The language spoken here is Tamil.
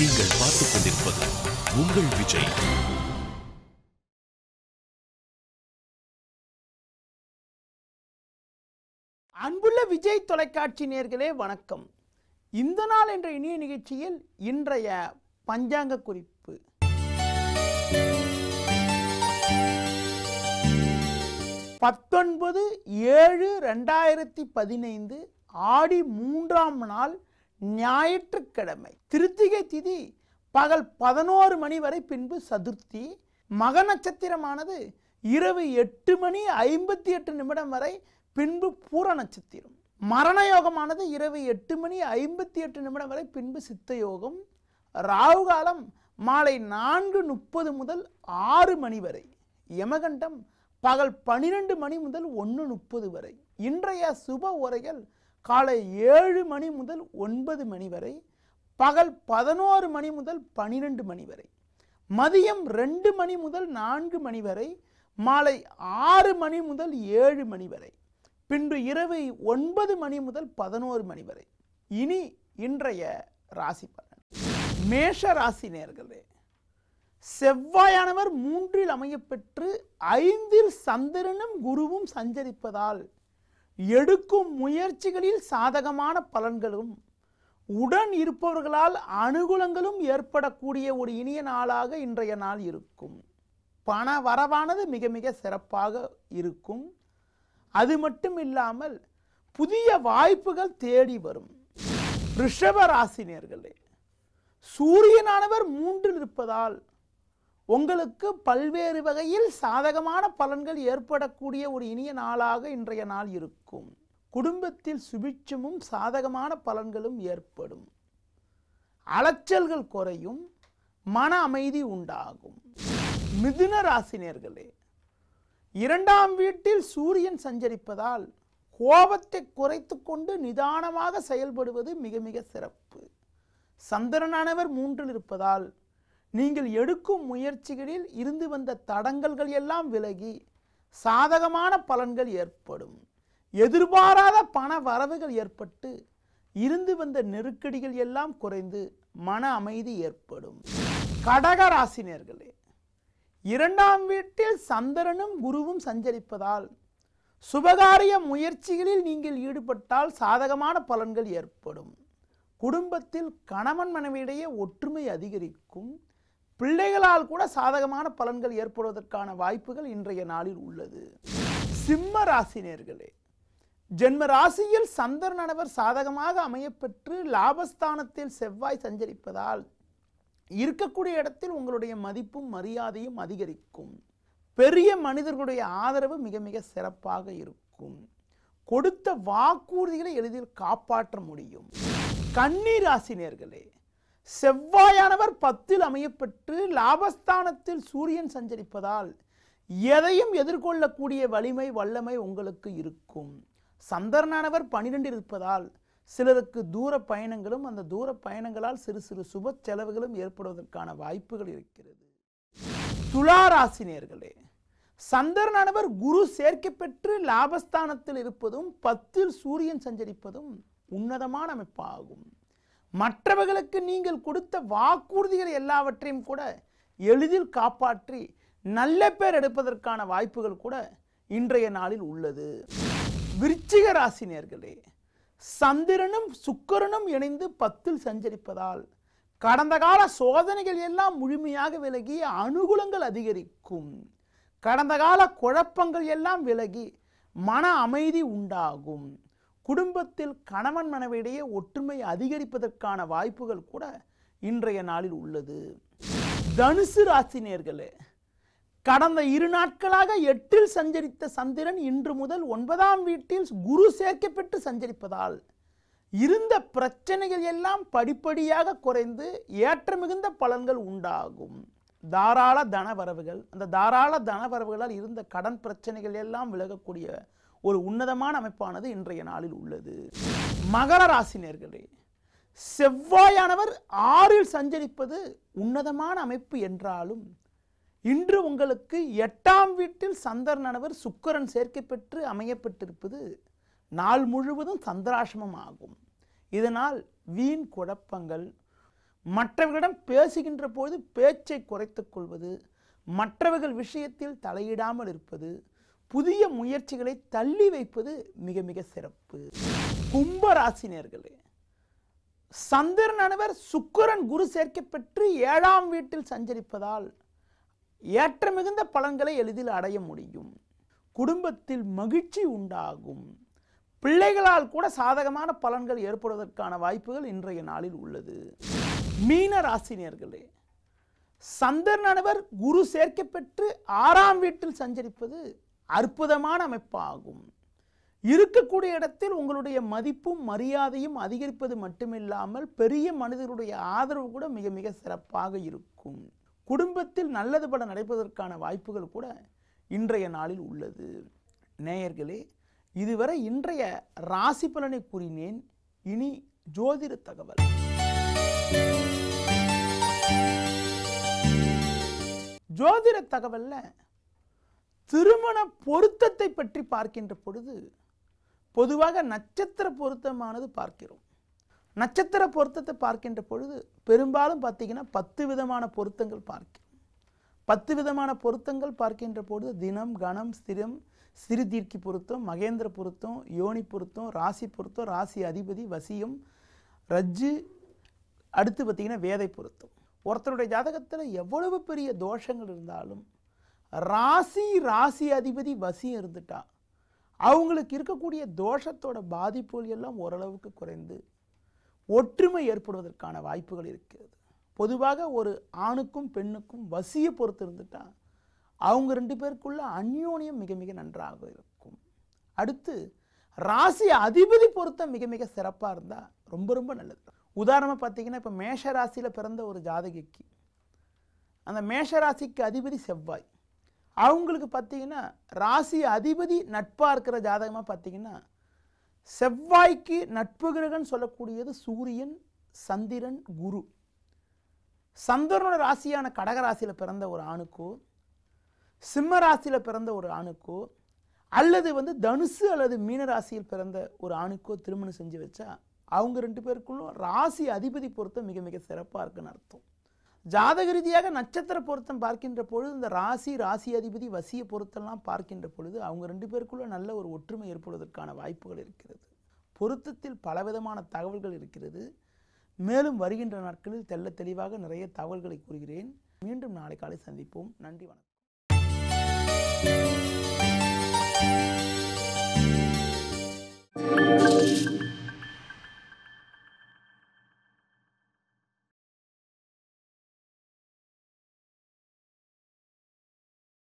நீங்கள் பார்த்துக் கொண்டிருப்பது உங்கள் விஜய் அன்புள்ள விஜய் தொலைக்காட்சி வணக்கம் இந்த நாள் என்ற நிகழ்ச்சியில் இன்றைய பஞ்சாங்க குறிப்பு பத்தொன்பது ஏழு ரெண்டாயிரத்தி பதினைந்து ஆடி மூன்றாம் நாள் ஞாயிற்றுக்கிழமை திருத்திகை திதி பகல் பதினோரு மணி வரை பின்பு சதுர்த்தி மக நட்சத்திரமானது இரவு எட்டு மணி ஐம்பத்தி எட்டு நிமிடம் வரை பின்பு பூர நட்சத்திரம் மரண யோகமானது இரவு எட்டு மணி ஐம்பத்தி எட்டு நிமிடம் வரை பின்பு சித்த யோகம் ராகு காலம் மாலை நான்கு முப்பது முதல் ஆறு மணி வரை யமகண்டம் பகல் பனிரெண்டு மணி முதல் ஒன்று முப்பது வரை இன்றைய சுப உரைகள் காலை ஏழு மணி முதல் ஒன்பது மணி வரை பகல் பதினோரு மணி முதல் பனிரெண்டு மணி வரை மதியம் ரெண்டு மணி முதல் நான்கு மணி வரை மாலை ஆறு மணி முதல் ஏழு மணி வரை பின்பு இரவு ஒன்பது மணி முதல் பதினோரு மணி வரை இனி இன்றைய ராசி பலன் மேஷ ராசி நேர்களே செவ்வாயானவர் மூன்றில் அமையப்பெற்று ஐந்தில் சந்திரனும் குருவும் சஞ்சரிப்பதால் எடுக்கும் முயற்சிகளில் சாதகமான பலன்களும் உடன் இருப்பவர்களால் அனுகூலங்களும் ஏற்படக்கூடிய ஒரு இனிய நாளாக இன்றைய நாள் இருக்கும் பண வரவானது மிக மிக சிறப்பாக இருக்கும் அது மட்டும் இல்லாமல் புதிய வாய்ப்புகள் தேடி வரும் ரிஷப ராசினியர்களே சூரியனானவர் மூன்றில் இருப்பதால் உங்களுக்கு பல்வேறு வகையில் சாதகமான பலன்கள் ஏற்படக்கூடிய ஒரு இனிய நாளாக இன்றைய நாள் இருக்கும் குடும்பத்தில் சுபிட்சமும் சாதகமான பலன்களும் ஏற்படும் அலைச்சல்கள் குறையும் மன அமைதி உண்டாகும் மிதுன ராசினியர்களே இரண்டாம் வீட்டில் சூரியன் சஞ்சரிப்பதால் கோபத்தை குறைத்து கொண்டு நிதானமாக செயல்படுவது மிக மிக சிறப்பு சந்திரனானவர் மூன்றில் இருப்பதால் நீங்கள் எடுக்கும் முயற்சிகளில் இருந்து வந்த தடங்கல்கள் எல்லாம் விலகி சாதகமான பலன்கள் ஏற்படும் எதிர்பாராத பண வரவுகள் ஏற்பட்டு இருந்து வந்த நெருக்கடிகள் எல்லாம் குறைந்து மன அமைதி ஏற்படும் கடக ராசினியர்களே இரண்டாம் வீட்டில் சந்திரனும் குருவும் சஞ்சரிப்பதால் சுபகாரிய முயற்சிகளில் நீங்கள் ஈடுபட்டால் சாதகமான பலன்கள் ஏற்படும் குடும்பத்தில் கணவன் மனைவியிடையே ஒற்றுமை அதிகரிக்கும் பிள்ளைகளால் கூட சாதகமான பலன்கள் ஏற்படுவதற்கான வாய்ப்புகள் இன்றைய நாளில் உள்ளது சிம்ம ராசினியர்களே ஜென்ம ராசியில் சந்திரனவர் சாதகமாக அமையப்பெற்று லாபஸ்தானத்தில் செவ்வாய் சஞ்சரிப்பதால் இருக்கக்கூடிய இடத்தில் உங்களுடைய மதிப்பும் மரியாதையும் அதிகரிக்கும் பெரிய மனிதர்களுடைய ஆதரவு மிக மிக சிறப்பாக இருக்கும் கொடுத்த வாக்குறுதிகளை எளிதில் காப்பாற்ற முடியும் கன்னி ராசினியர்களே செவ்வாயானவர் பத்தில் அமையப்பெற்று லாபஸ்தானத்தில் சூரியன் சஞ்சரிப்பதால் எதையும் எதிர்கொள்ளக்கூடிய வலிமை வல்லமை உங்களுக்கு இருக்கும் சந்தரனானவர் பனிரெண்டு இருப்பதால் சிலருக்கு தூர பயணங்களும் அந்த தூர பயணங்களால் சிறு சிறு சுப செலவுகளும் ஏற்படுவதற்கான வாய்ப்புகள் இருக்கிறது துளாராசினியர்களே சந்தரனானவர் குரு சேர்க்கை பெற்று லாபஸ்தானத்தில் இருப்பதும் பத்தில் சூரியன் சஞ்சரிப்பதும் உன்னதமான அமைப்பாகும் மற்றவர்களுக்கு நீங்கள் கொடுத்த வாக்குறுதிகள் எல்லாவற்றையும் கூட எளிதில் காப்பாற்றி நல்ல பேர் எடுப்பதற்கான வாய்ப்புகள் கூட இன்றைய நாளில் உள்ளது விருச்சிக ராசி நேர்களே சந்திரனும் சுக்கரனும் இணைந்து பத்தில் சஞ்சரிப்பதால் கடந்த கால சோதனைகள் எல்லாம் முழுமையாக விலகி அனுகூலங்கள் அதிகரிக்கும் கடந்த கால குழப்பங்கள் எல்லாம் விலகி மன அமைதி உண்டாகும் குடும்பத்தில் கணவன் மனைவியிடையே ஒற்றுமை அதிகரிப்பதற்கான வாய்ப்புகள் கூட இன்றைய நாளில் உள்ளது தனுசு ராசினியர்களே கடந்த இரு நாட்களாக எட்டில் சஞ்சரித்த சந்திரன் இன்று முதல் ஒன்பதாம் வீட்டில் குரு சேர்க்கப்பட்டு சஞ்சரிப்பதால் இருந்த பிரச்சனைகள் எல்லாம் படிப்படியாக குறைந்து ஏற்ற மிகுந்த பலன்கள் உண்டாகும் தாராள தனவரவுகள் அந்த தாராள தனவரவுகளால் இருந்த கடன் பிரச்சனைகள் எல்லாம் விலகக்கூடிய ஒரு உன்னதமான அமைப்பானது இன்றைய நாளில் உள்ளது மகர ராசி நேர்களே செவ்வாயானவர் ஆறில் சஞ்சரிப்பது உன்னதமான அமைப்பு என்றாலும் இன்று உங்களுக்கு எட்டாம் வீட்டில் சந்திரனவர் சுக்கரன் சேர்க்கை பெற்று அமையப்பட்டிருப்பது நாள் முழுவதும் சந்திராசிரமம் ஆகும் இதனால் வீண் குழப்பங்கள் மற்றவர்களிடம் பேசுகின்ற போது பேச்சை குறைத்துக் கொள்வது மற்றவர்கள் விஷயத்தில் தலையிடாமல் இருப்பது புதிய முயற்சிகளை தள்ளி வைப்பது மிக மிக சிறப்பு கும்பராசினியர்களே சந்திரன் அனுவர் சுக்கரன் குரு சேர்க்கை பெற்று ஏழாம் வீட்டில் சஞ்சரிப்பதால் ஏற்ற மிகுந்த பலன்களை எளிதில் அடைய முடியும் குடும்பத்தில் மகிழ்ச்சி உண்டாகும் பிள்ளைகளால் கூட சாதகமான பலன்கள் ஏற்படுவதற்கான வாய்ப்புகள் இன்றைய நாளில் உள்ளது மீன ராசினியர்களே சந்திரன் அனுவர் குரு சேர்க்கை பெற்று ஆறாம் வீட்டில் சஞ்சரிப்பது அற்புதமான அமைப்பாகும் இருக்கக்கூடிய இடத்தில் உங்களுடைய மதிப்பும் மரியாதையும் அதிகரிப்பது மட்டுமில்லாமல் பெரிய மனிதர்களுடைய ஆதரவு கூட மிக மிக சிறப்பாக இருக்கும் குடும்பத்தில் நல்லது பட நடப்பதற்கான வாய்ப்புகள் கூட இன்றைய நாளில் உள்ளது நேயர்களே இதுவரை இன்றைய ராசி பலனை கூறினேன் இனி ஜோதிட தகவல் ஜோதிட தகவலில் திருமண பொருத்தத்தை பற்றி பார்க்கின்ற பொழுது பொதுவாக நட்சத்திர பொருத்தமானது பார்க்கிறோம் நட்சத்திர பொருத்தத்தை பார்க்கின்ற பொழுது பெரும்பாலும் பார்த்திங்கன்னா பத்து விதமான பொருத்தங்கள் பார்க்கிறோம் பத்து விதமான பொருத்தங்கள் பார்க்கின்ற பொழுது தினம் கணம் ஸ்திரம் சிறுதீர்க்கி பொருத்தம் மகேந்திர பொருத்தம் யோனி பொருத்தம் ராசி பொருத்தம் ராசி அதிபதி வசியம் ரஜ்ஜு அடுத்து பார்த்திங்கன்னா வேதை பொருத்தம் ஒருத்தருடைய ஜாதகத்தில் எவ்வளவு பெரிய தோஷங்கள் இருந்தாலும் ராசி ராசி அதிபதி வசி இருந்துட்டா அவங்களுக்கு இருக்கக்கூடிய தோஷத்தோட பாதிப்புகள் எல்லாம் ஓரளவுக்கு குறைந்து ஒற்றுமை ஏற்படுவதற்கான வாய்ப்புகள் இருக்கிறது பொதுவாக ஒரு ஆணுக்கும் பெண்ணுக்கும் வசியை பொறுத்து இருந்துட்டா அவங்க ரெண்டு பேருக்குள்ள அந்யோன்யம் மிக மிக நன்றாக இருக்கும் அடுத்து ராசி அதிபதி பொருத்த மிக மிக சிறப்பாக இருந்தால் ரொம்ப ரொம்ப நல்லது உதாரணமாக பார்த்தீங்கன்னா இப்போ மேஷ ராசியில் பிறந்த ஒரு ஜாதகிக்கு அந்த மேஷ ராசிக்கு அதிபதி செவ்வாய் அவங்களுக்கு பார்த்தீங்கன்னா ராசி அதிபதி நட்பாக இருக்கிற ஜாதகமாக பார்த்தீங்கன்னா செவ்வாய்க்கு நட்பு கிரகன் சொல்லக்கூடியது சூரியன் சந்திரன் குரு சந்திரனோட ராசியான கடகராசியில் பிறந்த ஒரு ஆணுக்கோ சிம்ம ராசியில் பிறந்த ஒரு ஆணுக்கோ அல்லது வந்து தனுசு அல்லது மீன ராசியில் பிறந்த ஒரு ஆணுக்கோ திருமணம் செஞ்சு வச்சா அவங்க ரெண்டு பேருக்குள்ளும் ராசி அதிபதி பொறுத்த மிக மிக சிறப்பாக இருக்குன்னு அர்த்தம் ஜாதக ரீதியாக நட்சத்திர பொருத்தம் பார்க்கின்ற பொழுது இந்த ராசி ராசி அதிபதி வசிய பொருத்தம்லாம் பார்க்கின்ற பொழுது அவங்க ரெண்டு பேருக்குள்ளே நல்ல ஒரு ஒற்றுமை ஏற்படுவதற்கான வாய்ப்புகள் இருக்கிறது பொருத்தத்தில் பலவிதமான தகவல்கள் இருக்கிறது மேலும் வருகின்ற நாட்களில் தெல்ல தெளிவாக நிறைய தகவல்களை கூறுகிறேன் மீண்டும் நாளை காலை சந்திப்போம் நன்றி வணக்கம்